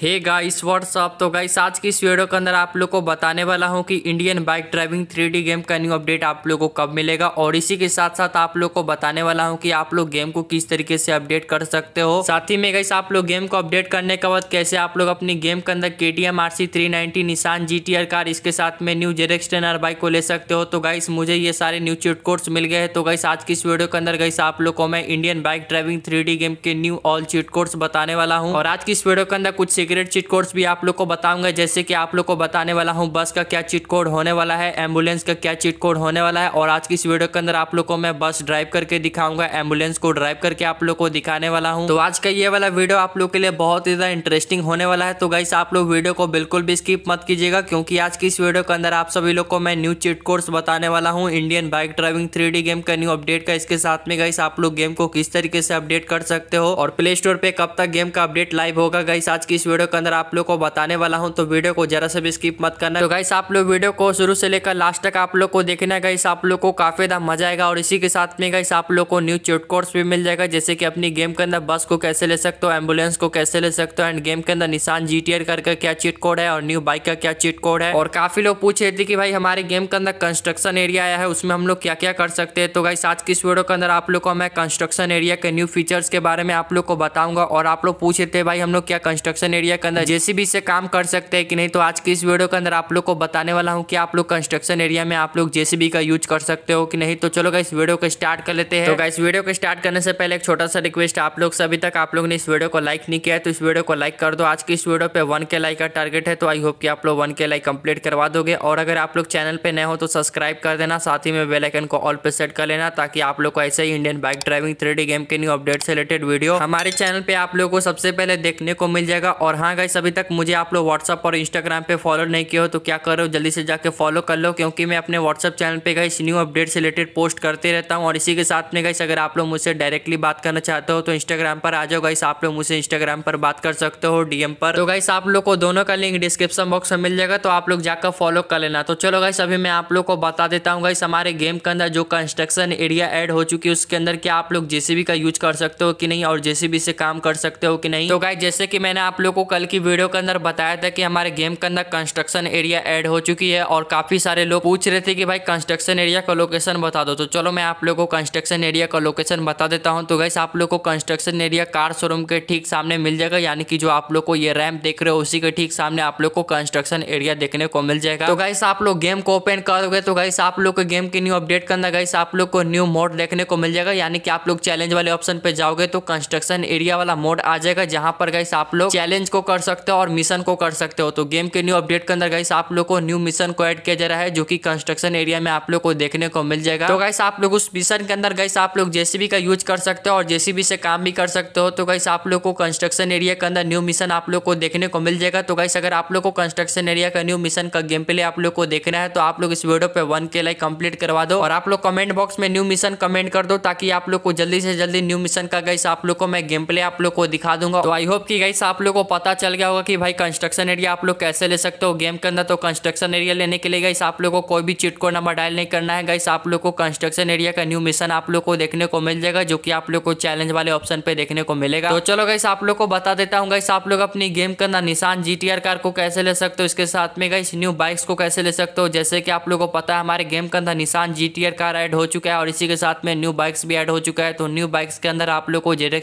हे guys what's up तो guys आज की इस वीडियो के अंदर आप लोग को बताने वाला हूँ कि Indian bike driving three game का न्यू अपडेट आप लोग को कब मिलेगा और इसी के साथ साथ आप लोग को बताने वाला हूँ कि आप लोग गेम को किस तरीके से अपडेट कर सकते हो साथ ही में गाइस आप लोग गेम को अपडेट करने के बाद कैसे आप लोग अपनी गेम के अंदर K T M R C three ninety Nissan G T R car इसके साथ में new ZX ten R bike को ले सकते हो तो गाइस मुझे ये सारे न्यू चिट कोड्स मिल गए तो गाइस आज की इस वीडियो के अंदर गाइस आप लोग को मैं Indian bike driving three game के न्यू ऑल चिट कोड्स बताने वाला हूँ और आज की इस वीडियो के अंदर कुछ सीक्रेट चिट कोड्स भी आप लोग को बताऊंगा जैसे कि आप लोग को बताने वाला हूँ बस का क्या चिट कोड होने वाला है एम्बुलेंस का क्या चिट कोड होने वाला है और आज की इस वीडियो के अंदर आप लोग को मैं बस ड्राइव करके दिखाऊंगा एम्बुलेंस को ड्राइव करके आप लोग को दिखाने वाला हूँ तो आज का ये वाला वीडियो आप लोग के लिए बहुत ही ज़्यादा इंटरेस्टिंग होने वाला है तो गाइस आप लोग वीडियो को बिल्कुल भी स्किप मत कीजिएगा क्योंकि आज की इस वीडियो के अंदर आप सभी लोग को मैं न्यू चिट कोड्स बताने वाला हूँ Indian bike driving three game का न्यू अपडेट का इसके साथ में गाइस आप लोग गेम को किस तरीके से अपडेट कर सकते हो और प्ले स्टोर पे कब तक गेम का अपडेट लाइव होगा गाइस आज की इस वीडियो वीडियो के अंदर आप लोग को बताने वाला हूँ तो वीडियो को जरा से भी स्किप मत करना तो गाइस आप लोग वीडियो को शुरू से लेकर लास्ट तक आप लोग को देखना है गाइस आप लोग को काफ़ी ज़्यादा मजा आएगा और इसी के साथ में गाइस आप लोग को न्यू चोट कोर्स भी मिल जाएगा जैसे कि अपनी गेम के अंदर बस को कैसे ले सकते हो एम्बुलेंस को कैसे ले सकते हो एंड गेम के अंदर निशान जी करके क्या चीट कोड है और न्यू बाइक का क्या चीट कोड है और काफ़ी लोग पूछ रहे थे कि भाई हमारे गेम के अंदर कंस्ट्रक्शन एरिया आया है उसमें हम लोग क्या क्या कर सकते हैं तो गाइस आज की इस वीडियो के अंदर आप लोग को मैं कंस्ट्रक्शन एरिया के न्यू फीचर्स के बारे में आप लोग को बताऊंगा और आप लोग पूछ रहे थे भाई हम लोग क्या कंस्ट्रक्शन एरिया एरिया के अंदर जेसीबी से काम कर सकते हैं कि नहीं तो आज की इस वीडियो के अंदर आप लोग को बताने वाला हूँ कि आप लोग कंस्ट्रक्शन एरिया में आप लोग जेसीबी का यूज कर सकते हो कि नहीं तो चलो इस वीडियो को स्टार्ट कर लेते हैं तो इस वीडियो को स्टार्ट करने से पहले एक छोटा सा रिक्वेस्ट आप लोग से अभी तक आप लोग ने इस वीडियो को लाइक नहीं किया है तो इस वीडियो को लाइक कर दो आज की इस वीडियो पे वन के लाइक का टारगेट है तो आई होप की आप लोग वन के लाइक कंप्लीट करवा दोगे और अगर आप लोग चैनल पे नए हो तो सब्सक्राइब कर देना साथ ही में बेलाइकन को ऑल पे सेट कर लेना ताकि आप लोग को ऐसे ही Indian bike driving three game के न्यू अपडेट से रिलेटेड वीडियो हमारे चैनल पे आप लोग को सबसे पहले देखने को मिल जाएगा और हाँ गाइस अभी तक मुझे आप लोग व्हाट्सअप और इंस्टाग्राम पे फॉलो नहीं किया हो तो क्या करो जल्दी से जाके फॉलो कर लो क्योंकि मैं अपने व्हाट्सअप चैनल पे गाइस न्यू अपडेट से रिलेटेड पोस्ट करते रहता हूँ और इसी के साथ में गाइस अगर आप लोग मुझसे डायरेक्टली बात करना चाहते हो तो इंस्टाग्राम पर आ जाओ गाइस आप लोग मुझसे इंस्टाग्राम पर बात कर सकते हो डीएम पर तो गाइस आप लोग को दोनों का लिंक डिस्क्रिप्शन बॉक्स में मिल जाएगा तो आप लोग जाकर फॉलो कर लेना तो चलो गाइस अभी मैं आप लोग को बता देता हूँ गाइस हमारे गेम के अंदर जो कंस्ट्रक्शन एरिया एड हो चुकी है उसके अंदर क्या आप लोग जेसीबी का यूज कर सकते हो कि नहीं और जेसीबी से काम कर सकते हो कि नहीं तो गाइस जैसे कि मैंने आप लोगों को कल की वीडियो के अंदर बताया था कि हमारे गेम के अंदर कंस्ट्रक्शन एरिया ऐड हो चुकी है और काफ़ी सारे लोग पूछ रहे थे कि भाई कंस्ट्रक्शन एरिया का लोकेशन बता दो तो चलो मैं आप लोगों को कंस्ट्रक्शन एरिया का लोकेशन बता देता हूँ तो गैस आप लोग को कंस्ट्रक्शन एरिया कार शोरूम के ठीक सामने मिल जाएगा यानी कि जो आप लोग को ये रैम्प देख रहे हो उसी के ठीक सामने आप लोग को कंस्ट्रक्शन एरिया देखने को मिल जाएगा तो गाइस आप लोग गेम को ओपन करोगे तो गाइस आप लोग को गेम के न्यू अपडेट के अंदर गाइस आप लोग को न्यू मोड देखने को मिल जाएगा यानी कि आप लोग चैलेंज वाले ऑप्शन पे जाओगे तो कंस्ट्रक्शन एरिया वाला मोड आ जाएगा जहां पर गाइस आप लोग चैलेंज को कर सकते हो और मिशन को कर सकते हो तो गेम के न्यू अपडेट के अंदर गाइस आप लोग को न्यू मिशन को ऐड किया जा रहा है जो कि कंस्ट्रक्शन एरिया में आप लोग को देखने को मिल जाएगा तो गाइस आप लोग उस मिशन के अंदर गाइस आप लोग जेसीबी का यूज कर सकते हो और जेसीबी से काम भी कर सकते हो तो गाइस आप लोग को कंस्ट्रक्शन एरिया के अंदर न्यू मिशन आप लोग को देखने को मिल जाएगा तो गाइस अगर आप लोग को कंस्ट्रक्शन एरिया का न्यू मिशन का गेम प्ले आप लोग को देखना है तो आप लोग इस वीडियो पे वन के लाइक कंप्लीट करवा दो और आप लोग कमेंट बॉक्स में न्यू मिशन कमेंट कर दो ताकि आप लोग को जल्दी से जल्दी न्यू मिशन का गाइस आप लोग को मैं गेम प्ले आप लोग को दिखा दूंगा तो आई होप की गाइस आप लोग को पता चल गया होगा कि भाई कंस्ट्रक्शन एरिया आप लोग कैसे ले सकते हो गेम के अंदर तो कंस्ट्रक्शन एरिया लेने के लिए गाइस आप लोग को कोई भी चिट को नंबर डायल नहीं करना है गाइस आप लोग को कंस्ट्रक्शन एरिया का न्यू मिशन आप लोग को देखने को मिल जाएगा जो कि आप लोग को चैलेंज वाले ऑप्शन पे देखने को मिलेगा तो चलो गाइस आप लोग को बता देता हूँ गाइस आप लोग अपनी गेम के अंदर निशान जी कार को कैसे ले सकते हो इसके साथ में गाइस न्यू बाइक्स को कैसे ले सकते हो जैसे कि आप लोग को पता है हमारे गेम के अंदर निशान जी कार एड हो चुका है और इसी के साथ में न्यू बाइक्स भी एड हो चुका है तो न्यू बाइक्स के अंदर आप लोग को जेड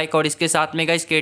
बाइक और इसके साथ में गाइस के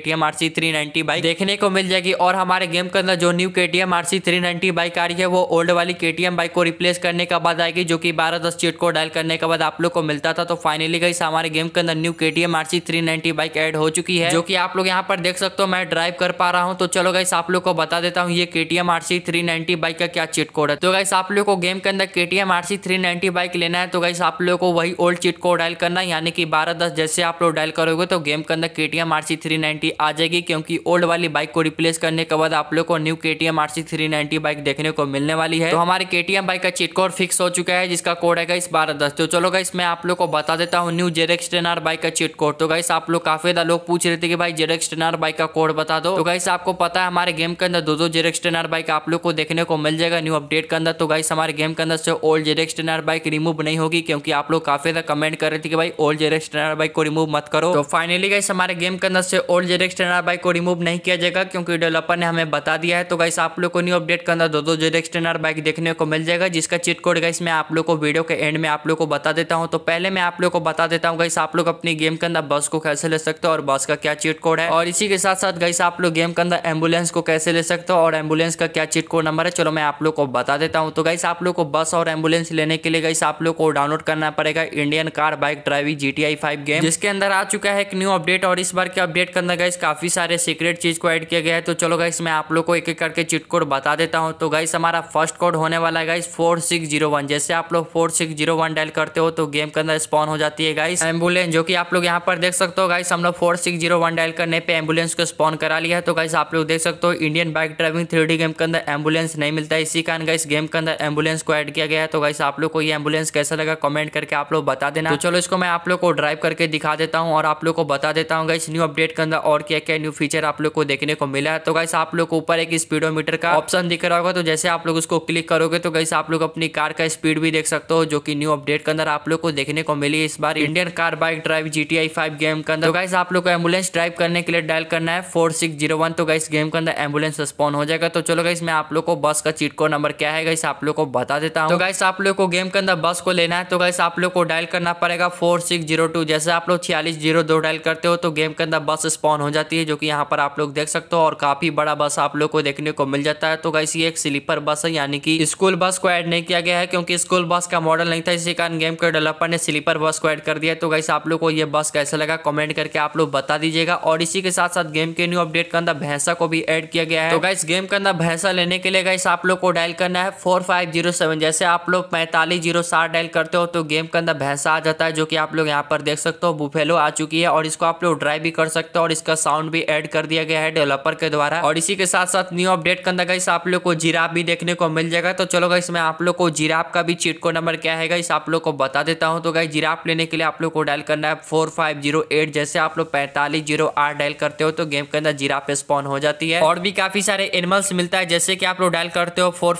टी बाइक देखने को मिल जाएगी और हमारे गेम के अंदर जो new K T M R C three ninety bike आ रही है वो ओल्ड वाली के टी एम बाइक को रिप्लेस करने के बाद आएगी जो कि बारह दस चीट को डायल करने के बाद आप लोग को मिलता था तो फाइनली गई हमारे गेम के अंदर new K T M R C three ninety bike add हो चुकी है जो कि आप लोग यहाँ पर देख सकते हो मैं ड्राइव कर पा रहा हूँ तो चलो गाइस आप लोग को बता देता हूँ ये K T M R C three ninety bike का क्या चीट कोड है तो गाइस आप लोग को गेम के अंदर K T M R C three ninety bike लेना है तो गाइस आप लोग को वही ओल्ड चीट कोड डायल करना है यानी कि बारह दस जैसे आप लोग डायल करोगे तो गेम के अंदर K T M R C three ninety आ जाएगी क्योंकि ओल्ड वाली वाली बाइक को रिप्लेस करने के बाद आप लोग को new K T M R C three ninety bike देखने को मिलने वाली है तो हमारे के टी एम बाइक का चिटकोड फिक्स हो चुका है जिसका कोड है इस बारह दस तो चलो गाइस मैं आप लोग को बता देता हूँ new ZX ten R bike का चिटकोड तो गाइस आप लोग काफी ज्यादा लोग पूछ रहे थे कि भाई जेरेक्स टेन आर बाइक का कोड बता दो तो गाइस आपको पता है हमारे गेम के अंदर दो दो जेरेक्स टेन आर बाइक आप लोग को देखने को मिल जाएगा न्यू अपडेट के अंदर तो गाइस हमारे गेम के अंदर से old ZX ten R bike remove नहीं होगी क्योंकि आप लोग काफी ज्यादा कमेंट कर रहे थे कि भाई old ZX ten R bike को रिमूव मत करो तो फाइनली गाइस हमारे गेम के अंदर से old ZX ten R bike को रिमूव नहीं किया जाएगा क्योंकि डेवलपर ने हमें बता दिया है तो गाइस आप लोग को न्यू अपडेट के अंदर दो दो जेड एक्सटेनर बाइक देखने को मिल जाएगा जिसका चिट कोड गाइस मैं आप लोग को वीडियो के एंड में आप लोग को बता देता हूँ तो पहले मैं आप लोग को बता देता हूँ गाइस आप लोग अपनी गेम के अंदर बस को कैसे ले सकते हो और बस का क्या चिट कोड है और इसी के साथ साथ गाइस आप लोग गेम के अंदर एम्बुलेंस को कैसे ले सकते हो और एम्बुलेंस का क्या चिट कोड नंबर है चलो मैं आप लोग को बता देता हूँ तो गाइस आप लोग को बस और एम्बुलेंस लेने के लिए गाइस आप लोग को डाउनलोड करना पड़ेगा Indian car bike driving G T five game जिसके अंदर आ चुका है एक न्यू अपडेट और इस बार के अपडेट के अंदर गाइस काफी सारे सीक्रेट चीज को को ऐड किया गया है तो चलो गाइस मैं आप लोग को एक एक करके चिट कोड बता देता हूँ तो गाइस हमारा फर्स्ट कोड होने वाला है guys four six zero one जैसे आप लोग four six zero one dial करते हो तो गेम के अंदर स्पॉन हो जाती है गाइस एम्बुलेंस जो कि आप लोग यहाँ पर देख सकते हो गाइस हम लोग four six zero one dial करने पर एम्बुलेंस को स्पॉन करा लिया है तो गाइस आप लोग देख सकते हो Indian bike driving three game के अंदर एम्बुलेंस नहीं मिलता है इसी कारण गाइस गेम के अंदर एम्बुलेंस को एड किया गया है तो गाइस आप लोग को ये एम्बुलेंस कैसा लगा कमेंट करके आप लोग बता देना तो चलो इसको मैं आप लोग को ड्राइव करके दिखा देता हूँ और आप लोग को बता देता हूँ गाइस न्यू अपडेट के अंदर और क्या क्या न्यू फीचर आप लोग को देख देखने को मिला है तो गाइस आप लोग ऊपर एक स्पीडोमीटर का ऑप्शन दिख रहा होगा तो जैसे आप लोग उसको क्लिक करोगे तो गाइस आप लोग अपनी कार का स्पीड भी देख सकते हो जो कि न्यू अपडेट के अंदर आप लोग को देखने को मिली इस बार Indian car bike drive G T game के अंदर तो गाइस आप लोग को एम्बुलेंस ड्राइव करने के लिए डायल करना है फोर तो गाइस गेम के अंदर एम्बुलेंस रिस्पॉन्ड हो जाएगा तो चलो गाइस मैं आप लोग को बस का चीट कोड नंबर क्या है गाइस आप लोग को बता देता हूँ तो गाइस आप लोग को गेम के अंदर बस को लेना है तो गाइस आप लोग को डायल करना पड़ेगा फोर जैसे आप लोग छियालीस डायल करते हो तो गेम के अंदर बस स्पॉन हो जाती है जो कि यहाँ पर आप लोग देख देख सकते हो और काफ़ी बड़ा बस आप लोग को देखने को मिल जाता है तो गाइस ये एक स्लीपर बस है यानी कि स्कूल बस को ऐड नहीं किया गया है क्योंकि स्कूल बस का मॉडल नहीं था इसी कारण गेम के डेवलपर ने स्लीपर बस को ऐड कर दिया तो गाइस आप लोग को ये बस कैसा लगा कॉमेंट करके आप लोग बता दीजिएगा और इसी के साथ साथ गेम के न्यू अपडेट के अंदर भैंसा को भी एड किया गया है तो गाइस गेम के अंदर भैंसा लेने के लिए गाइस आप लोग को डायल करना है फोर फाइव जीरो सेवन जैसे आप लोग पैंतालीस जीरो सात डायल करते हो तो गेम के अंदर भैंसा आ जाता है जो कि आप लोग यहाँ पर देख सकते हो बुफेलो आ चुकी है और इसको आप लोग ड्राइव भी कर सकते हो और इसका साउंड भी एड कर दिया गया है है डेवलपर के द्वारा और इसी के साथ साथ न्यू अपडेट के अंदर गई आप लोग को जीराब भी देखने को मिल जाएगा तो चलो गई मैं आप लोग को जीराब का भी चिटको नंबर क्या है इस आप लोग को बता देता हूँ तो गाइस जीराब लेने के लिए आप लोग को डायल करना है फोर जैसे आप लोग पैंतालीस जीरो डायल करते हो तो गेम के अंदर जीराफ स्पॉन हो जाती है और भी काफी सारे एनिमल्स मिलता है जैसे कि आप लोग डायल करते हो फोर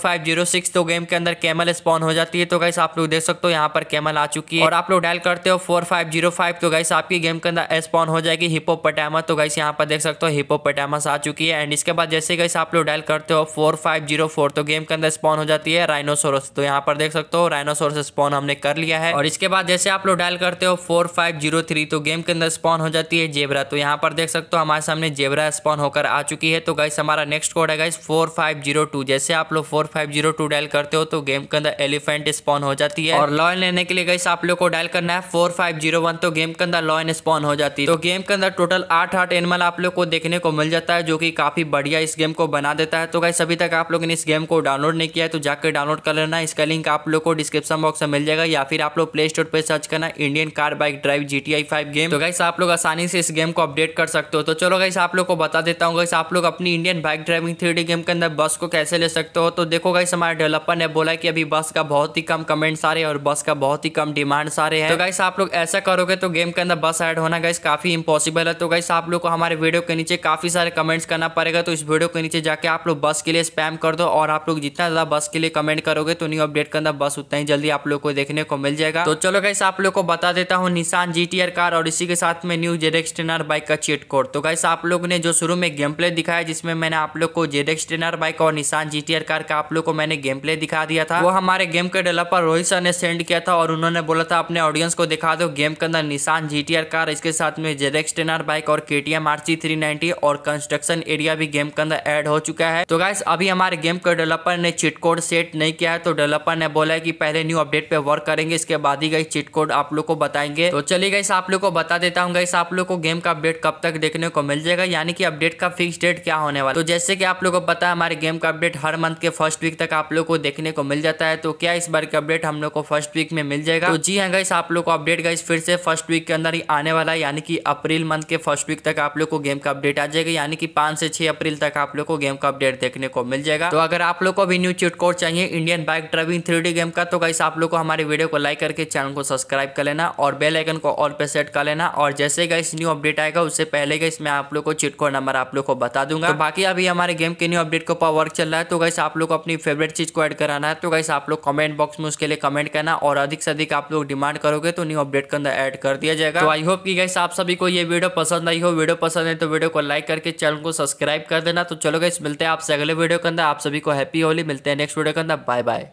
तो गेम के अंदर कैमल स्पॉन हो जाती है तो गाइस आप लोग देख सकते हो यहाँ पर कैमल आ चुकी है और आप लोग डायल करते हो फोर फाइव जीरो फाइव तो गाइस आपकी गेम के अंदर स्पॉन हो जाएगी हिपोपटामा तो गाइस यहाँ पर देख सकते हो हिपोपटामा डायनामास आ चुकी है एंड इसके बाद जैसे कैसे आप लोग डायल करते हो फोर फाइव जीरो फोर तो गेम के अंदर स्पॉन हो जाती है राइनोसोरस तो यहाँ पर देख सकते हो राइनोसोरस स्पॉन हमने कर लिया है और इसके बाद जैसे आप लोग डायल करते हो फोर फाइव जीरो थ्री तो गेम के अंदर स्पॉन हो जाती है जेबरा तो यहाँ पर देख सकते हो हमारे सामने जेबरा स्पॉन होकर आ चुकी है तो गाइस हमारा नेक्स्ट कोड है guys four five zero two जैसे आप लोग four five zero two dial करते हो तो गेम के अंदर एलिफेंट स्पॉन हो जाती है और लॉयन लेने के लिए गाइस आप लोग को डायल करना है फोर फाइव जीरो वन तो गेम के अंदर लॉयन स्पॉन हो जाती है तो गेम के अंदर टोटल आठ आठ एनिमल आप लोग को देखने को मिल मिल जाता है जो कि काफ़ी बढ़िया इस गेम को बना देता है तो गाइस अभी तक आप लोगों ने इस गेम को डाउनलोड नहीं किया है तो जाकर डाउनलोड कर लेना इसका लिंक आप लोग को डिस्क्रिप्शन बॉक्स में मिल जाएगा या फिर आप लोग प्ले स्टोर पर सर्च करना Indian car bike drive G T game तो गाइस आप लोग आसानी से इस गेम को अपडेट कर सकते हो तो चलो गाइस आप लोग को बता देता हूँ गाइस आप लोग अपनी Indian bike driving three game के अंदर बस को कैसे ले सकते हो तो देखो गाइस हमारे डेवलपर ने बोला कि अभी बस का बहुत ही कम कमेंट्स आ रहे हैं और बस का बहुत ही कम डिमांड रहे हैं तो गाइस आप लोग ऐसा करोगे तो गेम के अंदर बस ऐड होना गाइस काफी इंपॉसिबल है तो गाइस आप लोग को हमारे वीडियो के नीचे काफी सारे कमेंट्स करना पड़ेगा तो इस वीडियो के नीचे जाके आप लोग बस के लिए स्पैम कर दो और आप लोग जितना ज़्यादा बस के लिए कमेंट करोगे तो न्यू अपडेट करना बस उतना ही जल्दी आप लोग को देखने को मिल जाएगा तो चलो गाइस आप लोग को बता देता हूँ निशान जी कार और इसी के साथ में न्यू जेडेक्स ट्रेनर बाइक का चीट कोड तो गाइस आप लोग ने जो शुरू में गेम प्ले दिखाया जिसमें मैंने आप लोग को जेडेक्स ट्रेनर बाइक और निशान जी कार का आप लोग को मैंने गेम प्ले दिखा दिया था वो हमारे गेम के डेवलपर रोहित सर ने सेंड किया था और उन्होंने बोला था अपने ऑडियंस को दिखा दो गेम के अंदर निशान जी कार इसके साथ में जेडेक्स ट्रेनर बाइक और के टी आर और कंस्ट्रक्शन एरिया भी गेम के अंदर एड हो चुका है तो गाइस अभी हमारे गेम के डेवलपर ने चिट कोड सेट नहीं किया है तो डेवलपर ने बोला है की पहले न्यू अपडेट पे वर्क करेंगे इसके बाद ही गई चिट कोड आप लोग को बताएंगे तो चलिए गाइस आप लोग को बता देता हूँ गाइस आप लोग को गेम का अपडेट कब तक देखने को मिल जाएगा यानी कि अपडेट का फिक्स डेट क्या होने वाला तो जैसे की आप लोग को पता है हमारे गेम का अपडेट हर मंथ के फर्स्ट वीक तक आप लोग को देखने को मिल जाता है तो क्या इस बार का अपडेट हम लोग को फर्स्ट वीक में मिल जाएगा तो जी हाँ गाइस आप लोग को अपडेट गाइस फिर से फर्स्ट वीक के अंदर ही आने वाला है यानी कि अप्रैल मंथ के फर्स्ट वीक तक आप लोग को गेम का अपडेट आ जाएगा यानी कि पाँच से छः अप्रैल तक आप लोग को गेम का अपडेट देखने को मिल जाएगा तो अगर आप लोग को भी न्यू चिट कोड चाहिए Indian bike driving three game का तो कैसे आप लोग को हमारे वीडियो को लाइक करके चैनल को सब्सक्राइब कर लेना और बेल आइकन को ऑल पे सेट कर लेना और जैसे इस न्यू अपडेट आएगा उससे पहले गाइस मैं आप लोग को चिट कोड नंबर आप लोग को बता दूंगा तो बाकी अभी हमारे गेम के न्यू अपडेट के ऊपर वर्क चल रहा है तो कैसे आप लोग अपनी फेवरेट चीज को एड कराना है तो कैसे आप लोग कमेंट बॉक्स में उसके लिए कमेंट करना और अधिक से अधिक आप लोग डिमांड करोगे तो न्यू अपडेट के अंदर एड कर दिया जाएगा तो आई होप कि गैस आप सभी को ये वीडियो पसंद आई हो वीडियो पसंद है तो वीडियो को लाइक करके करके चैनल को सब्सक्राइब कर देना तो चलो गई मिलते हैं आपसे अगले वीडियो के अंदर आप सभी को हैप्पी होली मिलते हैं नेक्स्ट वीडियो के अंदर बाय बाय